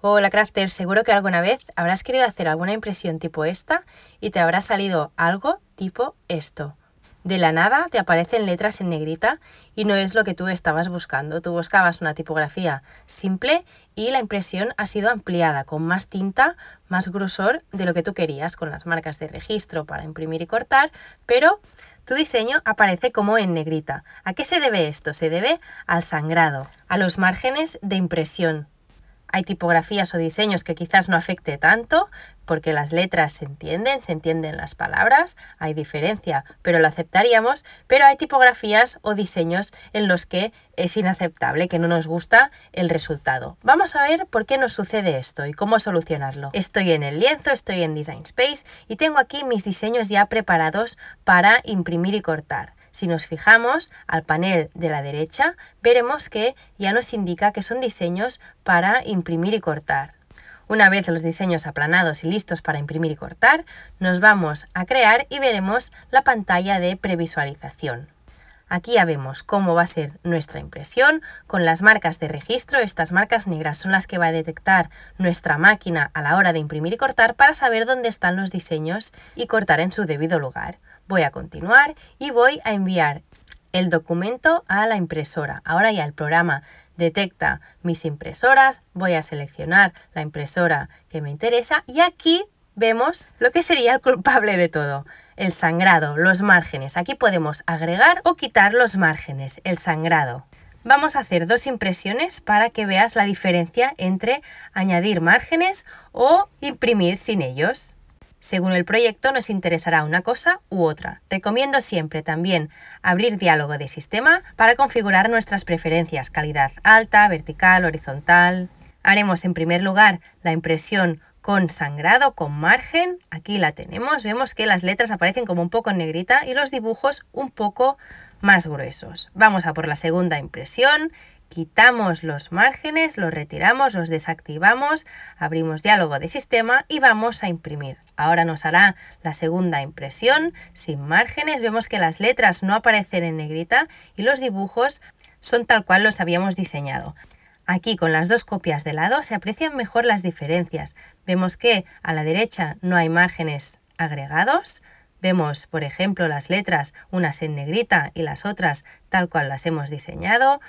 Hola Crafter, seguro que alguna vez habrás querido hacer alguna impresión tipo esta y te habrá salido algo tipo esto. De la nada te aparecen letras en negrita y no es lo que tú estabas buscando. Tú buscabas una tipografía simple y la impresión ha sido ampliada con más tinta, más grosor de lo que tú querías con las marcas de registro para imprimir y cortar, pero tu diseño aparece como en negrita. ¿A qué se debe esto? Se debe al sangrado, a los márgenes de impresión hay tipografías o diseños que quizás no afecte tanto, porque las letras se entienden, se entienden las palabras, hay diferencia, pero lo aceptaríamos, pero hay tipografías o diseños en los que es inaceptable, que no nos gusta el resultado. Vamos a ver por qué nos sucede esto y cómo solucionarlo. Estoy en el lienzo, estoy en Design Space y tengo aquí mis diseños ya preparados para imprimir y cortar. Si nos fijamos al panel de la derecha, veremos que ya nos indica que son diseños para imprimir y cortar. Una vez los diseños aplanados y listos para imprimir y cortar, nos vamos a crear y veremos la pantalla de previsualización. Aquí ya vemos cómo va a ser nuestra impresión con las marcas de registro. Estas marcas negras son las que va a detectar nuestra máquina a la hora de imprimir y cortar para saber dónde están los diseños y cortar en su debido lugar. Voy a continuar y voy a enviar el documento a la impresora. Ahora ya el programa detecta mis impresoras, voy a seleccionar la impresora que me interesa y aquí vemos lo que sería el culpable de todo. El sangrado, los márgenes. Aquí podemos agregar o quitar los márgenes, el sangrado. Vamos a hacer dos impresiones para que veas la diferencia entre añadir márgenes o imprimir sin ellos. Según el proyecto nos interesará una cosa u otra. Recomiendo siempre también abrir diálogo de sistema para configurar nuestras preferencias, calidad alta, vertical, horizontal. Haremos en primer lugar la impresión con sangrado, con margen. Aquí la tenemos. Vemos que las letras aparecen como un poco en negrita y los dibujos un poco más gruesos. Vamos a por la segunda impresión quitamos los márgenes, los retiramos, los desactivamos, abrimos diálogo de sistema y vamos a imprimir. Ahora nos hará la segunda impresión sin márgenes. Vemos que las letras no aparecen en negrita y los dibujos son tal cual los habíamos diseñado. Aquí con las dos copias de lado se aprecian mejor las diferencias. Vemos que a la derecha no hay márgenes agregados, Vemos, por ejemplo, las letras, unas en negrita y las otras tal cual las hemos diseñado.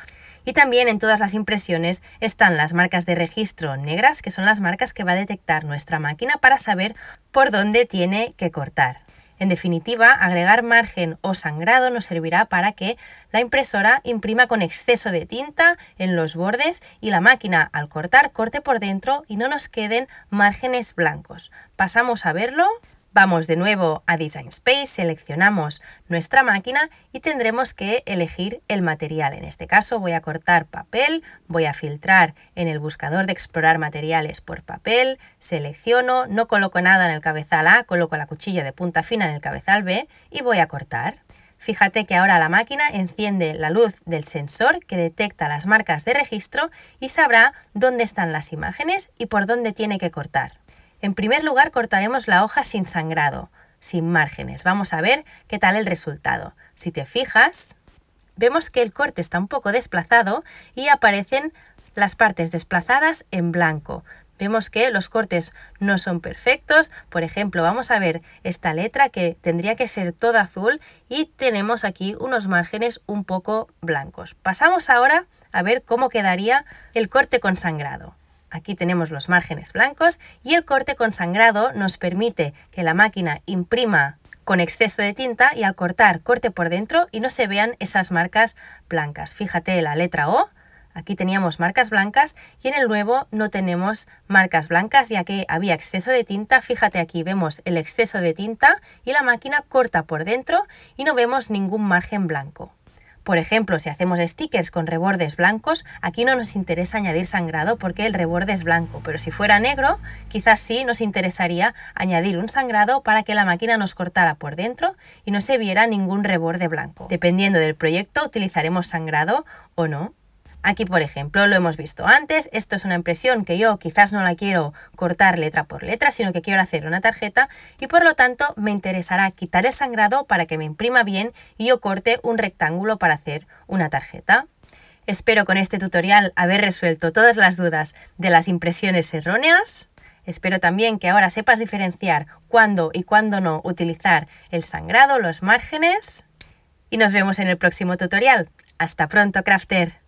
Y también en todas las impresiones están las marcas de registro negras, que son las marcas que va a detectar nuestra máquina para saber por dónde tiene que cortar. En definitiva, agregar margen o sangrado nos servirá para que la impresora imprima con exceso de tinta en los bordes y la máquina al cortar corte por dentro y no nos queden márgenes blancos. Pasamos a verlo. Vamos de nuevo a Design Space, seleccionamos nuestra máquina y tendremos que elegir el material. En este caso voy a cortar papel, voy a filtrar en el buscador de explorar materiales por papel, selecciono, no coloco nada en el cabezal A, coloco la cuchilla de punta fina en el cabezal B y voy a cortar. Fíjate que ahora la máquina enciende la luz del sensor que detecta las marcas de registro y sabrá dónde están las imágenes y por dónde tiene que cortar. En primer lugar cortaremos la hoja sin sangrado, sin márgenes. Vamos a ver qué tal el resultado. Si te fijas, vemos que el corte está un poco desplazado y aparecen las partes desplazadas en blanco. Vemos que los cortes no son perfectos. Por ejemplo, vamos a ver esta letra que tendría que ser toda azul y tenemos aquí unos márgenes un poco blancos. Pasamos ahora a ver cómo quedaría el corte con sangrado. Aquí tenemos los márgenes blancos y el corte con sangrado nos permite que la máquina imprima con exceso de tinta y al cortar corte por dentro y no se vean esas marcas blancas. Fíjate la letra O, aquí teníamos marcas blancas y en el nuevo no tenemos marcas blancas ya que había exceso de tinta. Fíjate aquí vemos el exceso de tinta y la máquina corta por dentro y no vemos ningún margen blanco. Por ejemplo, si hacemos stickers con rebordes blancos, aquí no nos interesa añadir sangrado porque el reborde es blanco, pero si fuera negro, quizás sí nos interesaría añadir un sangrado para que la máquina nos cortara por dentro y no se viera ningún reborde blanco. Dependiendo del proyecto, utilizaremos sangrado o no. Aquí, por ejemplo, lo hemos visto antes, esto es una impresión que yo quizás no la quiero cortar letra por letra, sino que quiero hacer una tarjeta y por lo tanto me interesará quitar el sangrado para que me imprima bien y yo corte un rectángulo para hacer una tarjeta. Espero con este tutorial haber resuelto todas las dudas de las impresiones erróneas. Espero también que ahora sepas diferenciar cuándo y cuándo no utilizar el sangrado, los márgenes. Y nos vemos en el próximo tutorial. Hasta pronto, crafter.